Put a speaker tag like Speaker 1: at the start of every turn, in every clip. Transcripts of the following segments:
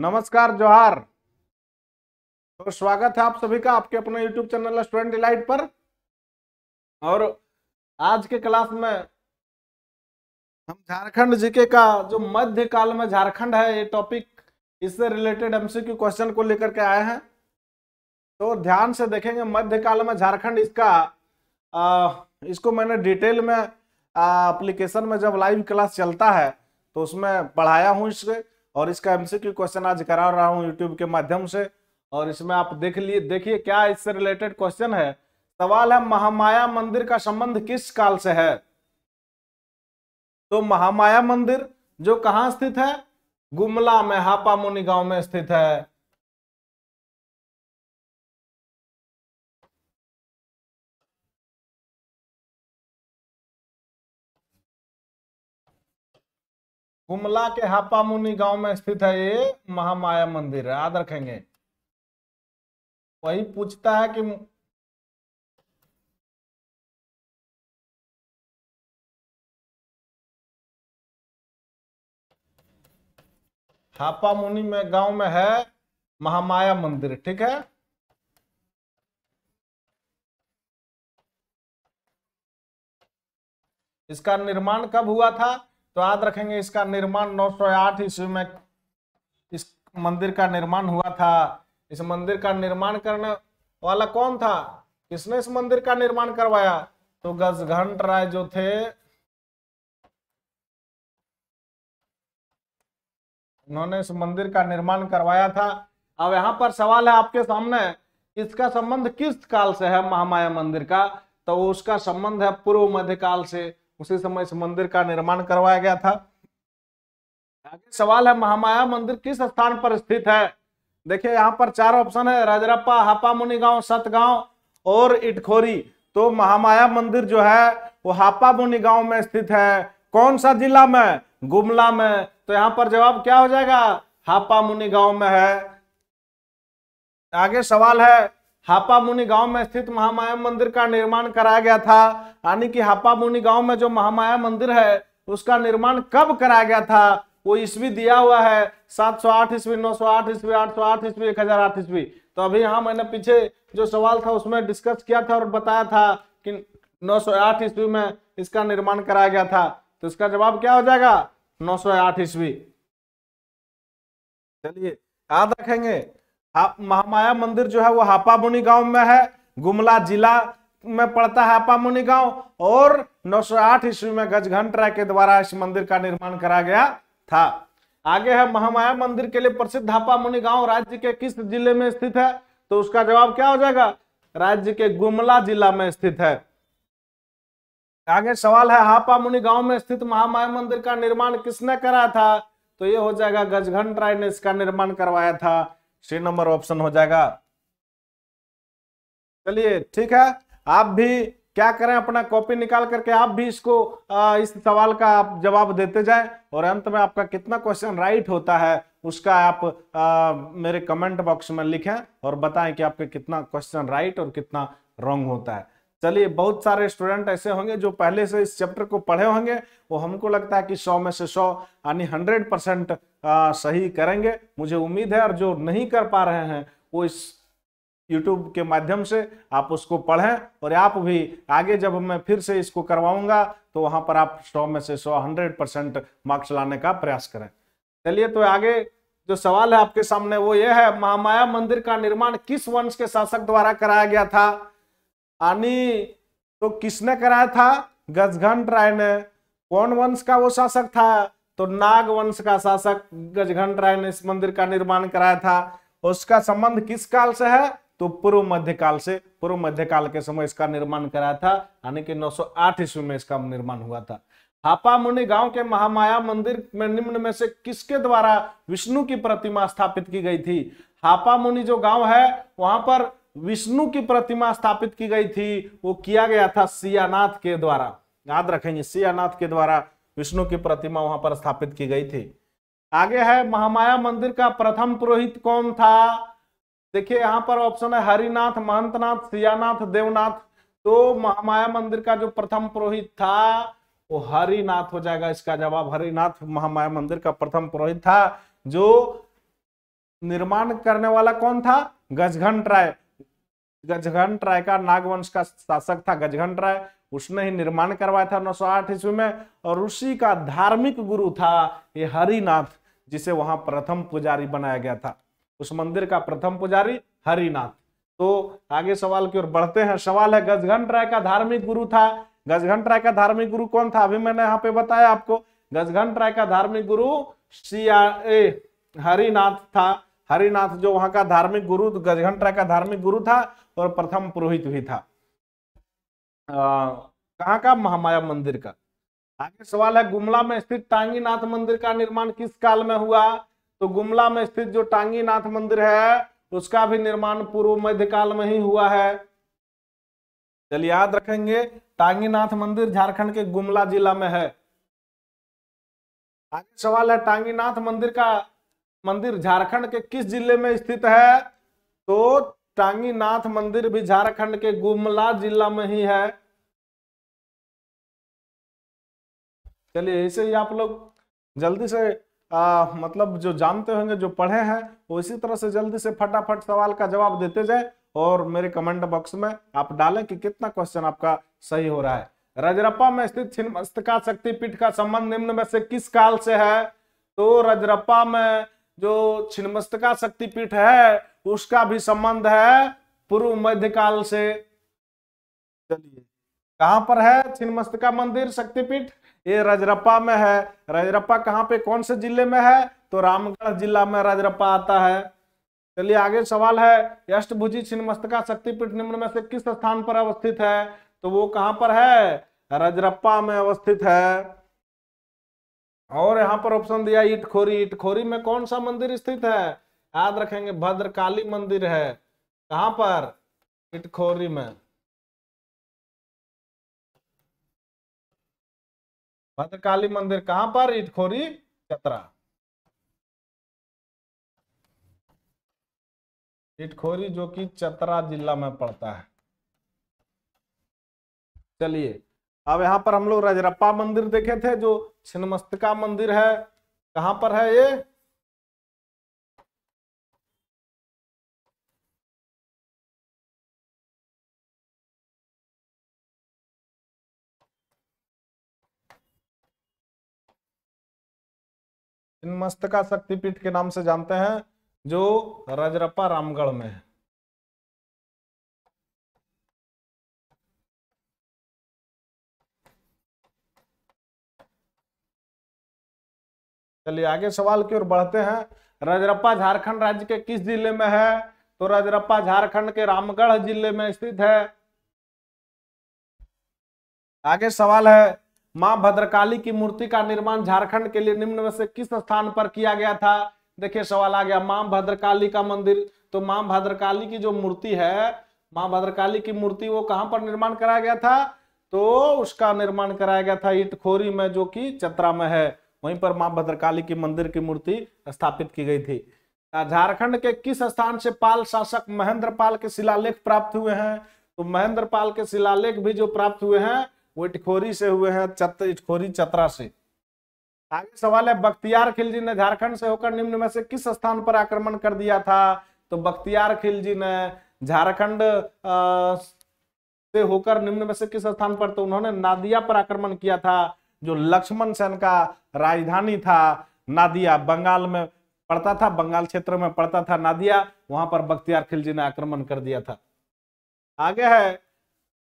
Speaker 1: नमस्कार जोहार तो स्वागत है आप सभी
Speaker 2: का आपके अपने यूट्यूब चैनल स्टूडेंट डिलाइट पर और आज के क्लास में हम झारखंड जीके का जो मध्य काल में झारखंड है ये टॉपिक इससे रिलेटेड एमसीक्यू क्वेश्चन को लेकर के आए हैं तो ध्यान से देखेंगे मध्य काल में झारखंड इसका आ, इसको मैंने डिटेल में एप्लीकेशन में जब लाइव क्लास चलता है तो उसमें पढ़ाया हूँ इससे और इसका एमसीक्यू क्वेश्चन आज करा रहा हूँ यूट्यूब के माध्यम से और इसमें आप देख लिए देखिए क्या इससे रिलेटेड क्वेश्चन है सवाल है महामाया मंदिर का संबंध किस काल से है तो महामाया मंदिर जो कहाँ स्थित है
Speaker 1: गुमला में हापामुनि गांव में स्थित है कुमला के हापामुनि गांव में स्थित है ये महामाया मंदिर है याद रखेंगे वही पूछता है कि हापामुनि में गांव में है महामाया मंदिर ठीक है
Speaker 2: इसका निर्माण कब हुआ था तो याद रखेंगे इसका निर्माण 908 ईस्वी में इस मंदिर का निर्माण हुआ था इस मंदिर का निर्माण करने वाला कौन था किसने इस मंदिर का निर्माण करवाया तो गजघंट राय जो थे उन्होंने इस मंदिर का निर्माण करवाया था अब यहां पर सवाल है आपके सामने इसका संबंध किस काल से है महामाया मंदिर का तो उसका संबंध है पूर्व मध्यकाल से उसी समय इस मंदिर का निर्माण करवाया गया था आगे सवाल है महामाया मंदिर किस स्थान पर स्थित है देखिए यहाँ पर चार ऑप्शन है राजरप्पा हापा मुनि गांव सत गांव और इटखोरी तो महामाया मंदिर जो है वो हापा मुनि गांव में स्थित है कौन सा जिला में गुमला में तो यहाँ पर जवाब क्या हो जाएगा हापा मुनि गांव में है आगे सवाल है हापा मुनि गांव में स्थित महामाया मंदिर का निर्माण कराया गया था यानी कि हापा मुनि गांव में जो महामाया मंदिर है उसका निर्माण कब कराया गया था वो ईस्वी दिया हुआ है सात सौ आठ ईस्वी नौ सौ आठ ईस्वी आठ सौ आठ ईस्वी एक हजार आठ ईस्वी तो अभी यहाँ मैंने पीछे जो सवाल था उसमें डिस्कस किया था और बताया था कि नौ सौ आठ ईस्वी में इसका निर्माण कराया गया था तो इसका जवाब क्या हो जाएगा नौ सौ आठ ईस्वी चलिए याद रखेंगे महामाया मंदिर जो है वो हापामुनि गांव में है गुमला जिला में पड़ता है हापामुनि गांव और 908 ईस्वी में गजघंट राय के द्वारा इस मंदिर का निर्माण करा गया था आगे है महामाया मंदिर के लिए प्रसिद्ध हापामुनि गांव राज्य के किस जिले में स्थित है तो उसका जवाब क्या हो जाएगा राज्य के गुमला जिला में स्थित है आगे सवाल है हापामुनि गांव में स्थित महामाया मंदिर का निर्माण किसने करा था तो ये हो जाएगा गजघंट राय ने इसका निर्माण करवाया था सी नंबर ऑप्शन हो जाएगा चलिए ठीक है आप भी क्या करें अपना कॉपी निकाल करके आप भी इसको इस सवाल का आप जवाब देते जाएं और अंत में आपका कितना क्वेश्चन राइट होता है उसका आप आ, मेरे कमेंट बॉक्स में लिखें और बताएं कि आपके कितना क्वेश्चन राइट और कितना रॉन्ग होता है चलिए बहुत सारे स्टूडेंट ऐसे होंगे जो पहले से इस चैप्टर को पढ़े होंगे वो हमको लगता है कि सौ में से सौ यानी हंड्रेड परसेंट आ, सही करेंगे मुझे उम्मीद है और जो नहीं कर पा रहे हैं वो इस यूट्यूब के माध्यम से आप उसको पढ़ें और आप भी आगे जब मैं फिर से इसको करवाऊंगा तो वहां पर आप सौ में से सौ हंड्रेड परसेंट मार्क्स लाने का प्रयास करें चलिए तो आगे जो सवाल है आपके सामने वो ये है महामाया मंदिर का निर्माण किस वंश के शासक द्वारा कराया गया था आनी तो किसने कराया था गजघंट राय ने कौन वंश का वो शासक था तो नाग वंश का शासक गजघंट राय ने इस मंदिर का निर्माण कराया था उसका संबंध किस काल से है तो पूर्व मध्य काल से पूर्व मध्य काल के समय इसका निर्माण कराया था यानी कि 908 ईस्वी में इसका निर्माण हुआ था हापा मुनि गांव के महामाया मंदिर में निम्न में से किसके द्वारा विष्णु की प्रतिमा स्थापित की गई थी हापा मुनि जो गांव है वहां पर विष्णु की प्रतिमा स्थापित की गई थी वो किया गया था सियानाथ के द्वारा याद रखेंगे सियानाथ के द्वारा विष्णु की प्रतिमा वहां पर स्थापित की गई थी आगे है महामाया मंदिर का प्रथम पुरोहित कौन था देखिए यहाँ पर ऑप्शन है हरिनाथ महंतनाथ सियानाथ देवनाथ तो महामाया मंदिर का जो प्रथम पुरोहित था वो हरिनाथ हो जाएगा इसका जवाब हरिनाथ महामाया मंदिर का प्रथम पुरोहित था जो निर्माण करने वाला कौन था गजघंट राय गजघंट राय का नागवंश का शासक था गजघंट राय उसने ही निर्माण करवाया था नौ सौ ईस्वी में और उसी का धार्मिक गुरु था ये हरिनाथ जिसे वहां प्रथम पुजारी बनाया गया था उस मंदिर का प्रथम पुजारी हरिनाथ तो आगे सवाल की ओर बढ़ते हैं सवाल है गजघंट राय का धार्मिक गुरु था गजघंट राय का धार्मिक गुरु कौन था अभी मैंने यहाँ पे बताया आपको गजघंट राय का धार्मिक गुरु सिया हरिनाथ था हरिनाथ जो वहां का धार्मिक गुरु गजघंट राय का धार्मिक गुरु था और प्रथम पुरोहित भी था कहाँ का महामाया मंदिर का आगे सवाल है गुमला में स्थित टांगीनाथ मंदिर का निर्माण किस काल में हुआ तो गुमला में स्थित जो टांगीनाथ मंदिर है उसका भी निर्माण पूर्व मध्य काल में ही हुआ है चलिए याद रखेंगे टांगीनाथ मंदिर झारखंड के गुमला जिला में है आगे सवाल है टांगीनाथ मंदिर का मंदिर झारखंड के किस जिले में स्थित है तो टांगी नाथ मंदिर भी झारखंड के गुमला जिला में ही है चलिए ऐसे ही आप लोग जल्दी से आ, मतलब जो जानते होंगे जो पढ़े हैं वो इसी तरह से जल्दी से फटाफट सवाल का जवाब देते जाए और मेरे कमेंट बॉक्स में आप डालें कि कितना क्वेश्चन आपका सही हो रहा है रजरप्पा में स्थित छिन्मस्तका शक्तिपीठ का संबंध निम्न में से किस काल से है तो रजरप्पा में जो छिन्मस्तका शक्तिपीठ है उसका भी संबंध है पूर्व मध्य काल से चलिए कहां पर है छिन्मस्तका मंदिर शक्तिपीठ ये रजरप्पा में है रजरप्पा कहाँ पे कौन से जिले में है तो रामगढ़ जिला में रजरप्पा आता है चलिए आगे सवाल है अष्टभुजी छिन्मस्तका शक्तिपीठ निम्न में से किस स्थान पर अवस्थित है तो वो कहाँ पर है रजरप्पा में अवस्थित है और यहाँ पर ऑप्शन दिया इटखोरी इटखोरी में कौन सा मंदिर स्थित है याद रखेंगे भद्रकाली मंदिर है कहाँ पर इटखोरी में
Speaker 1: भद्रकाली मंदिर कहां पर इटखोरी चतरा इटखोरी जो कि चतरा जिला
Speaker 2: में पड़ता है चलिए अब यहां पर हम लोग रजरप्पा मंदिर देखे थे जो छिन्नमस्तिका मंदिर है कहां पर है ये
Speaker 1: इन मस्तका शक्तिपीठ के नाम से जानते हैं जो रजरप्पा रामगढ़ में है
Speaker 2: चलिए आगे सवाल की ओर बढ़ते हैं रजरप्पा झारखंड राज्य के किस जिले में है तो रजरप्पा झारखंड के रामगढ़ जिले में स्थित है आगे सवाल है मां भद्रकाली की मूर्ति का निर्माण झारखंड के लिए निम्न में से किस स्थान पर किया गया था देखिए सवाल आ गया मां भद्रकाली का मंदिर तो मां भद्रकाली की जो मूर्ति है मां भद्रकाली की मूर्ति वो कहां पर निर्माण कराया गया था तो उसका निर्माण कराया गया था इटखोरी में जो कि चतरा में है वहीं पर मां भद्रकाली की मंदिर की मूर्ति स्थापित की गई थी झारखंड के किस स्थान से पाल शासक महेंद्र पाल के शिलालेख प्राप्त हुए हैं तो महेंद्र पाल के शिलालेख भी जो प्राप्त हुए हैं वो इटखोरी से हुए हैं चत इटखोरी चतरा से आगे सवाल है बख्तियार खिलजी ने झारखंड से होकर निम्न में से किस स्थान पर आक्रमण कर दिया था तो बख्तियार खिलजी ने झारखंड से होकर निम्न में से किस स्थान पर तो उन्होंने नादिया पर आक्रमण किया था जो लक्ष्मण सेन का राजधानी था नादिया बंगाल में पड़ता था बंगाल क्षेत्र में पड़ता था नादिया वहां पर बख्तियार खिलजी ने आक्रमण कर दिया था आगे है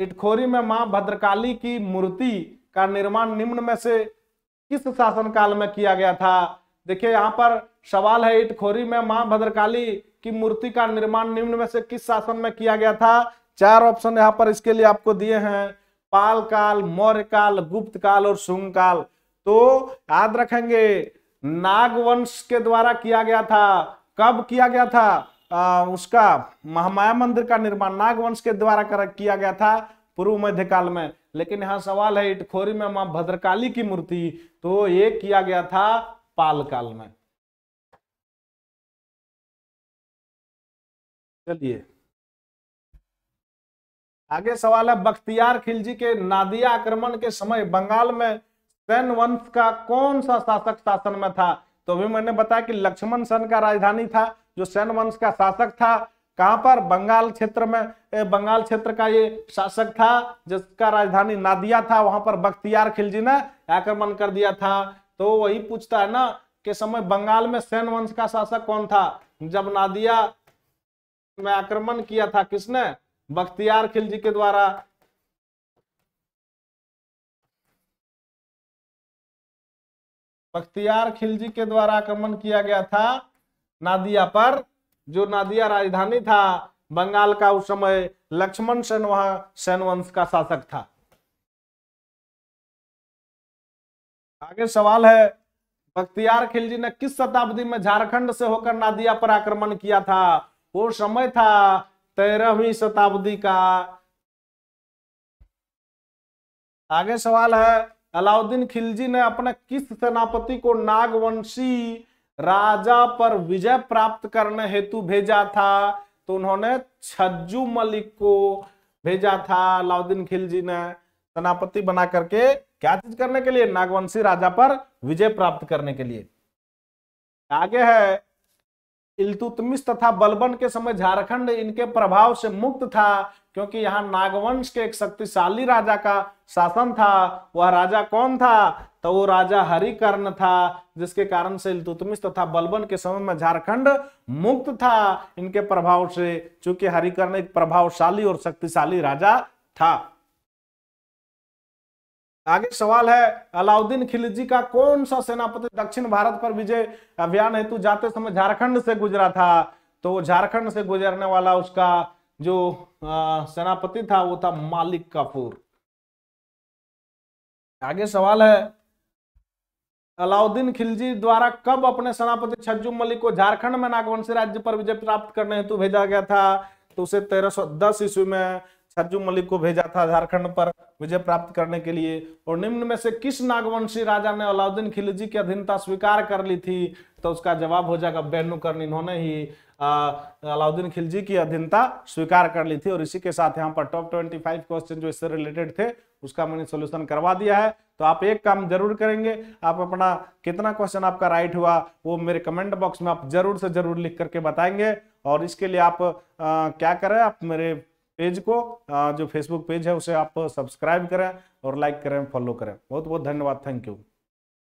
Speaker 2: इटखोरी में मां भद्रकाली की मूर्ति का निर्माण निम्न में से किस शासन काल में किया गया था देखिए यहाँ पर सवाल है इटखोरी में मां भद्रकाली की मूर्ति का निर्माण निम्न में से किस शासन में किया गया था चार ऑप्शन यहाँ पर इसके लिए आपको दिए हैं पाल काल मौर्य काल गुप्त काल और शुंग काल तो याद रखेंगे नागवंश के द्वारा किया गया था कब किया गया था आ, उसका महामाया मंदिर का निर्माण नागवंश के द्वारा कर किया गया था पूर्व मध्यकाल में लेकिन यहाँ सवाल है इटखोरी में मां भद्रकाली की मूर्ति तो ये किया गया था पाल काल में चलिए आगे सवाल है बख्तियार खिलजी के नादिया आक्रमण के समय बंगाल में सैन वंश का कौन सा शासक शासन में था तो अभी मैंने बताया कि लक्ष्मण सन का राजधानी था जो सैन वंश का शासक था कहां पर बंगाल क्षेत्र में बंगाल क्षेत्र का ये शासक था जिसका राजधानी नादिया था वहां पर बख्तियार खिलजी ने आक्रमण कर दिया था तो वही पूछता है ना कि समय बंगाल में सैन वंश का शासक कौन था जब नादिया में आक्रमण किया था किसने बख्तियार खिलजी के द्वारा बख्तियार खिलजी के द्वारा आक्रमण किया गया था नादिया पर जो नादिया राजधानी था बंगाल का उस समय लक्ष्मण सेन वहां सेन वंश का शासक था आगे सवाल है बख्तियार खिलजी ने किस शताब्दी में झारखंड से होकर नादिया पर आक्रमण किया था वो समय था तेरहवीं शताब्दी का आगे सवाल है अलाउद्दीन खिलजी ने अपने किस सेनापति को नागवंशी राजा पर विजय प्राप्त करने हेतु भेजा था तो उन्होंने छज्जू मलिक को भेजा था अलाउद्दीन खिलजी ने सेनापति बना करके क्या चीज करने के लिए नागवंशी राजा पर विजय प्राप्त करने के लिए आगे है इल्तुतमिश तथा बलबन के समय झारखंड इनके प्रभाव से मुक्त था क्योंकि यहाँ नागवंश के एक शक्तिशाली राजा का शासन था वह राजा कौन था तो वो राजा हरिकर्ण था जिसके कारण से इलतुतमिश तथा बलबन के समय में झारखंड मुक्त था इनके प्रभाव से चूंकि हरिकर्ण एक प्रभावशाली और शक्तिशाली राजा था आगे सवाल है अलाउद्दीन खिलजी का कौन सा सेनापति दक्षिण भारत पर विजय अभियान हेतु जाते समय झारखंड से गुजरा था तो झारखंड से गुजरने वाला उसका जो सेनापति था वो था मालिक कपूर आगे सवाल है अलाउद्दीन खिलजी द्वारा कब अपने सेनापति छज्जू मलिक को झारखंड में नागवंशी राज्य पर विजय प्राप्त करने हेतु भेजा गया था तो उसे तेरह सौ दस ईस्वी में छज्जू मलिक को भेजा था झारखंड पर विजय प्राप्त करने के लिए और निम्न में से किस नागवंशी राजा ने अलाउद्दीन खिलजी की अधीनता स्वीकार कर ली थी तो उसका जवाब हो जाएगा बैनुकर्ण इन्होंने ही अलाउद्दीन खिलजी की अधीनता स्वीकार कर ली थी और इसी के साथ यहाँ पर टॉप ट्वेंटी फाइव क्वेश्चन जो इससे रिलेटेड थे उसका मैंने सोल्यूशन करवा दिया है तो आप एक काम जरूर करेंगे आप अपना कितना क्वेश्चन आपका राइट हुआ वो मेरे कमेंट बॉक्स में आप जरूर से जरूर लिख करके बताएंगे और इसके लिए आप आ, क्या करें आप मेरे पेज को आ, जो फेसबुक पेज है उसे आप सब्सक्राइब करें और लाइक करें फॉलो करें बहुत
Speaker 1: बहुत धन्यवाद थैंक यू